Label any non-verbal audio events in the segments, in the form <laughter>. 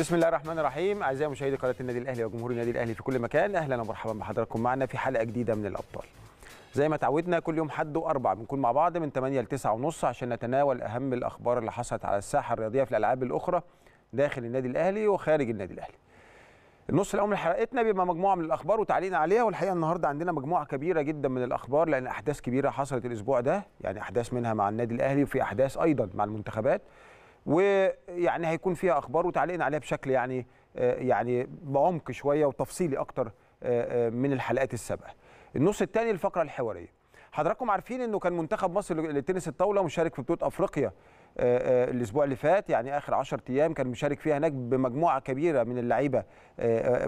بسم الله الرحمن الرحيم اعزائي مشاهدي قناه النادي الاهلي وجمهور النادي الاهلي في كل مكان اهلا ومرحبا بحضراتكم معنا في حلقه جديده من الابطال زي ما تعودنا كل يوم حد واربع بنكون مع بعض من 8 ل 9 ونص عشان نتناول اهم الاخبار اللي حصلت على الساحه الرياضيه في الالعاب الاخرى داخل النادي الاهلي وخارج النادي الاهلي النص الاول من حلقتنا بيبقى مجموعه من الاخبار وتعليقنا عليها والحقيقه النهارده عندنا مجموعه كبيره جدا من الاخبار لان احداث كبيره حصلت الاسبوع ده يعني احداث منها مع النادي الاهلي وفي احداث ايضا مع المنتخبات ويعني هيكون فيها اخبار وتعليقنا عليها بشكل يعني آه، يعني بعمق شويه وتفصيلي اكتر آه، آه، من الحلقات السابقه. النص الثاني الفقره الحواريه. حضراتكم عارفين انه كان منتخب مصر للتنس الطاوله مشارك في بطوله افريقيا الاسبوع اللي فات يعني اخر 10 ايام كان مشارك فيها هناك بمجموعه كبيره من اللعيبه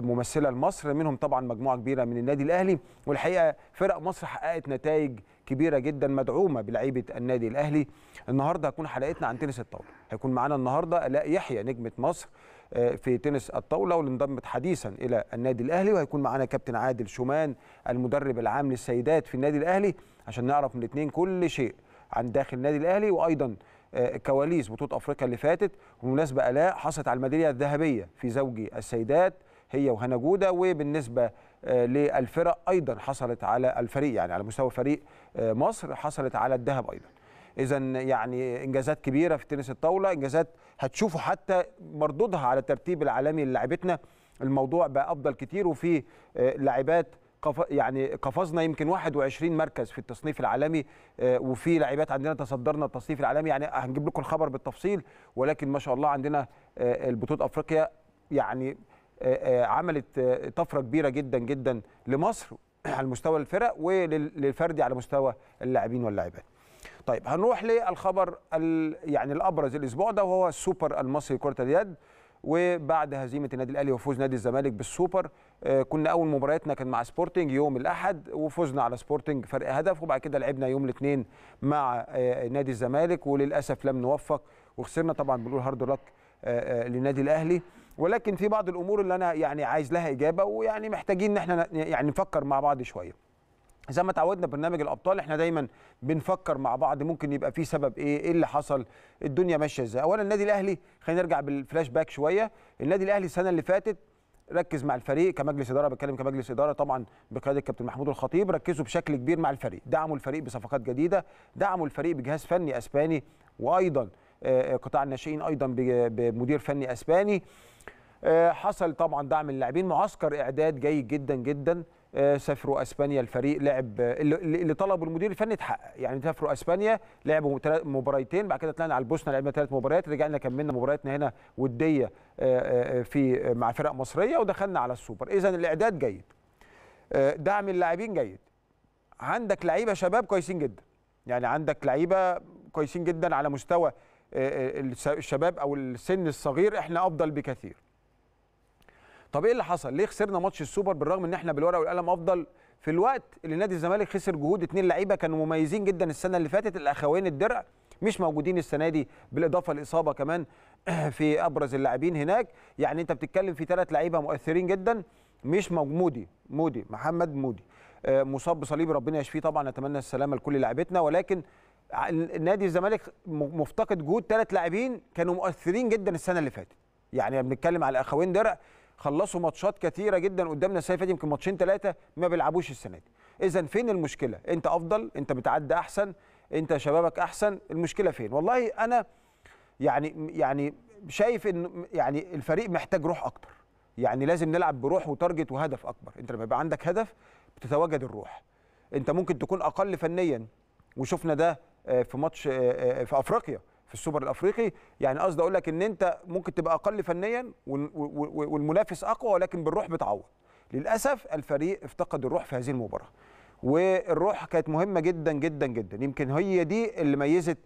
ممثله لمصر منهم طبعا مجموعه كبيره من النادي الاهلي والحقيقه فرق مصر حققت نتائج كبيره جدا مدعومه بلعيبه النادي الاهلي النهارده هتكون حلقتنا عن تنس الطاوله هيكون معانا النهارده الاء يحيى نجمه مصر آه، في تنس الطاوله واللي انضمت حديثا الى النادي الاهلي وهيكون معانا كابتن عادل شومان المدرب العام للسيدات في النادي الاهلي عشان نعرف من الاثنين كل شيء عن داخل النادي الاهلي وايضا آه، كواليس بطوله افريقيا اللي فاتت وبالمناسبه الاء حصلت على الميداليه الذهبيه في زوجي السيدات هي وهنا جوده وبالنسبه آه، للفرق ايضا حصلت على الفريق يعني على مستوى فريق آه، مصر حصلت على الذهب ايضا اذا يعني انجازات كبيره في تنس الطاوله انجازات هتشوفوا حتى مردودها على الترتيب العالمي للاعبتنا الموضوع بقى افضل كتير وفي آه، لاعبات يعني قفزنا يمكن 21 مركز في التصنيف العالمي وفي لاعبات عندنا تصدرنا التصنيف العالمي يعني هنجيب لكم الخبر بالتفصيل ولكن ما شاء الله عندنا البطوله افريقيا يعني آه، آه، عملت آه، طفره كبيره جدا جدا لمصر <clears throat> على مستوى الفرق وللفردي على مستوى اللاعبين واللاعبات. طيب هنروح للخبر يعني الابرز الاسبوع ده وهو السوبر المصري لكره اليد وبعد هزيمه النادي الاهلي وفوز نادي الزمالك بالسوبر كنا اول مبارياتنا كان مع سبورتنج يوم الاحد وفزنا على سبورتنج فرق هدف وبعد كده لعبنا يوم الاثنين مع نادي الزمالك وللاسف لم نوفق وخسرنا طبعا بنقول هارد لك للنادي الاهلي ولكن في بعض الامور اللي انا يعني عايز لها اجابه ويعني محتاجين ان احنا يعني نفكر مع بعض شويه زي ما تعودنا برنامج الابطال احنا دايما بنفكر مع بعض ممكن يبقى في سبب ايه ايه اللي حصل الدنيا ماشيه ازاي اولا النادي الاهلي خلينا نرجع بالفلاش باك شويه النادي الاهلي السنه اللي فاتت ركز مع الفريق كمجلس اداره بتكلم كمجلس اداره طبعا بقياده الكابتن محمود الخطيب ركزوا بشكل كبير مع الفريق دعموا الفريق بصفقات جديده دعموا الفريق بجهاز فني اسباني وايضا آه، آه، قطاع الناشئين ايضا بمدير فني اسباني آه، حصل طبعا دعم اللاعبين معسكر اعداد جيد جدا جدا آه، سافروا اسبانيا الفريق لعب اللي طلبه المدير الفني اتحقق يعني سافروا اسبانيا لعبوا مباريتين بعد كده طلعنا على البوسنه لعبنا ثلاث مباريات رجعنا كملنا مبارياتنا هنا وديه آه، في مع فرق مصريه ودخلنا على السوبر اذا الاعداد جيد دعم اللاعبين جيد عندك لعيبه شباب كويسين جدا يعني عندك لعيبه كويسين جدا على مستوى الشباب او السن الصغير احنا افضل بكثير طب ايه اللي حصل ليه خسرنا ماتش السوبر بالرغم ان احنا بالورقه والقلم افضل في الوقت اللي نادي الزمالك خسر جهود اثنين لعيبه كانوا مميزين جدا السنه اللي فاتت الاخوين الدرع مش موجودين السنه دي بالاضافه لاصابه كمان <clears throat> في ابرز اللاعبين هناك يعني انت بتتكلم في ثلاث لعيبه مؤثرين جدا مش مودي مودي محمد مودي آه، مصاب بصليب ربنا يشفيه طبعا نتمنى السلامه لكل لاعبتنا ولكن نادي الزمالك مفتقد جهود ثلاث لاعبين كانوا مؤثرين جدا السنه اللي فاتت يعني بنتكلم على الاخوين درع خلصوا ماتشات كتيره جدا قدامنا السنه اللي يمكن ماتشين ثلاثه ما بيلعبوش السنه دي اذا فين المشكله انت افضل انت بتعدي احسن انت شبابك احسن المشكله فين والله انا يعني يعني شايف ان يعني الفريق محتاج روح اكتر يعني لازم نلعب بروح وتارجت وهدف اكبر انت لما يبقى عندك هدف بتتواجد الروح انت ممكن تكون اقل فنيا وشفنا ده آه، في ماتش آه، آه، في افريقيا في السوبر الافريقي يعني قصدي اقول لك ان انت ممكن تبقى اقل فنيا والمنافس اقوى ولكن بالروح بتعوض للاسف الفريق افتقد الروح في هذه المباراه والروح كانت مهمه جدا جدا جدا يمكن هي دي اللي ميزت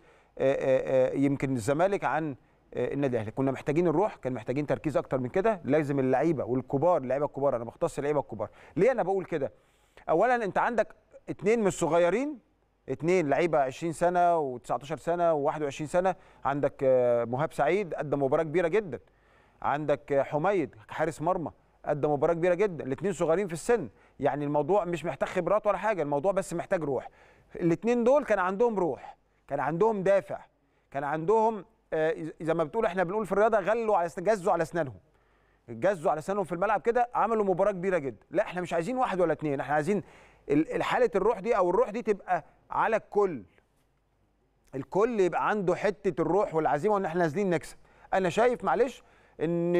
يمكن الزمالك عن النادي الاهلي كنا محتاجين الروح كان محتاجين تركيز اكتر من كده لازم اللعيبه والكبار اللعيبه الكبار انا بختص اللعيبه الكبار ليه انا بقول كده اولا انت عندك اتنين من الصغيرين اثنين لعيبه 20 سنه و19 سنه و21 سنه عندك آه، مهاب سعيد قدم مباراه كبيره جدا عندك آه، حميد حارس مرمى قدم مباراه كبيره جدا الاثنين صغيرين في السن يعني الموضوع مش محتاج خبرات ولا حاجه الموضوع بس محتاج روح الاثنين دول كان عندهم روح كان عندهم دافع كان عندهم زي آه، ما بتقول احنا بنقول في الرياضه غلوا على جزوا على اسنانهم جزوا على اسنانهم في الملعب كده عملوا مباراه كبيره جدا لا احنا مش عايزين واحد ولا اثنين احنا عايزين حاله الروح دي او الروح دي تبقى على الكل الكل يبقى عنده حته الروح والعزيمه وان احنا نازلين نكسب انا شايف معلش ان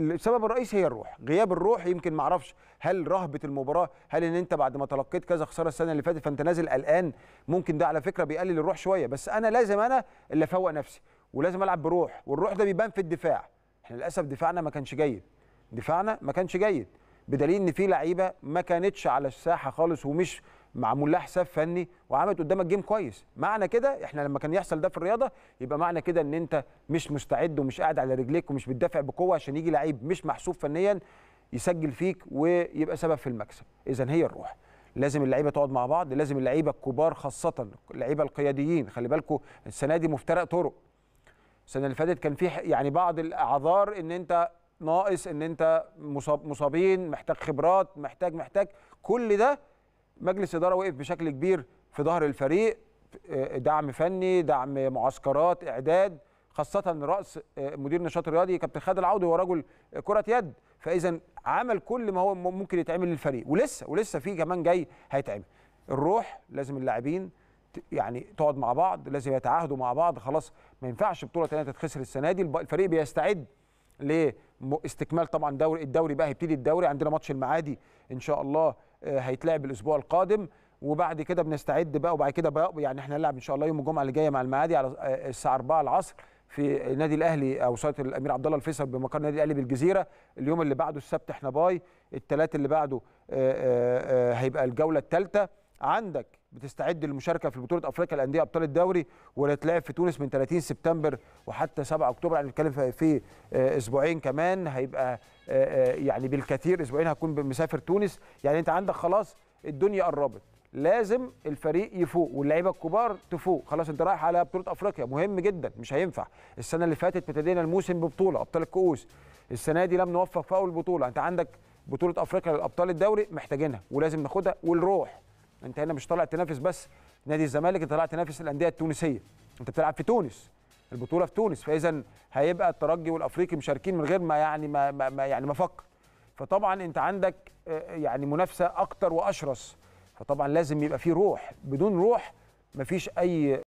السبب الرئيسي هي الروح غياب الروح يمكن ما اعرفش هل رهبه المباراه هل ان انت بعد ما تلقيت كذا خساره السنه اللي فاتت فانت نازل قلقان ممكن ده على فكره بيقلل الروح شويه بس انا لازم انا اللي افوق نفسي ولازم العب بروح والروح ده بيبان في الدفاع احنا للاسف دفاعنا ما كانش جيد دفاعنا ما كانش جيد بدليل ان في لعيبه ما كانتش على الساحه خالص ومش معمول لها حساب فني وعملت قدامك جيم كويس معنى كده احنا لما كان يحصل ده في الرياضه يبقى معنى كده ان انت مش مستعد ومش قاعد على رجليك ومش بتدافع بقوه عشان يجي لعيب مش محسوب فنيا يسجل فيك ويبقى سبب في المكسب اذا هي الروح لازم اللعيبه تقعد مع بعض لازم اللعيبه الكبار خاصه اللعيبه القياديين خلي بالكم السنه دي مفترق طرق السنه اللي فاتت كان في يعني بعض الاعذار ان انت ناقص ان انت مصاب مصابين محتاج خبرات محتاج محتاج كل ده مجلس اداره وقف بشكل كبير في ظهر الفريق آه، دعم فني دعم معسكرات اعداد خاصه راس آه، مدير النشاط الرياضي كابتن خالد العوضي هو رجل كره يد فاذا عمل كل ما هو ممكن يتعمل للفريق ولسه ولسه في كمان جاي هيتعمل الروح لازم اللاعبين يعني تقعد مع بعض لازم يتعاهدوا مع بعض خلاص ما ينفعش بطوله ثانيه تتخسر السنه دي الفريق بيستعد لاستكمال طبعا دوري الدوري بقى هيبتدي الدوري عندنا ماتش المعادي ان شاء الله آه، هيتلعب الاسبوع القادم وبعد كده بنستعد بقى وبعد كده بقى يعني احنا هنلعب ان شاء الله يوم الجمعه اللي جايه مع المعادي على آه، الساعه 4 العصر في النادي الاهلي او سياره الامير عبد الله الفيصل بمقر النادي الاهلي بالجزيره اليوم اللي بعده السبت احنا باي الثلاث اللي بعده آه، هيبقى الجوله الثالثه عندك بتستعد للمشاركه في بطوله افريقيا الانديه ابطال الدوري واللي في تونس من 30 سبتمبر وحتى 7 اكتوبر يعني بنتكلم في آه، اسبوعين كمان هيبقى آه، آه، يعني بالكثير اسبوعين هكون مسافر تونس يعني انت عندك خلاص الدنيا قربت لازم الفريق يفوق واللعيبه الكبار تفوق خلاص انت رايح على بطوله افريقيا مهم جدا مش هينفع السنه اللي فاتت ابتدينا الموسم ببطوله ابطال الكؤوس السنه دي لم نوفق في اول بطوله انت عندك بطوله افريقيا للابطال الدوري محتاجينها ولازم ناخدها ونروح انت هنا مش طالع تنافس بس نادي الزمالك انت طالع تنافس الانديه التونسيه انت بتلعب في تونس البطوله في تونس فاذا هيبقى الترجي والافريقي مشاركين من غير ما يعني ما, ما يعني ما فكر فطبعا انت عندك آه، يعني منافسه اكتر واشرس فطبعا لازم يبقى في روح بدون روح مفيش اي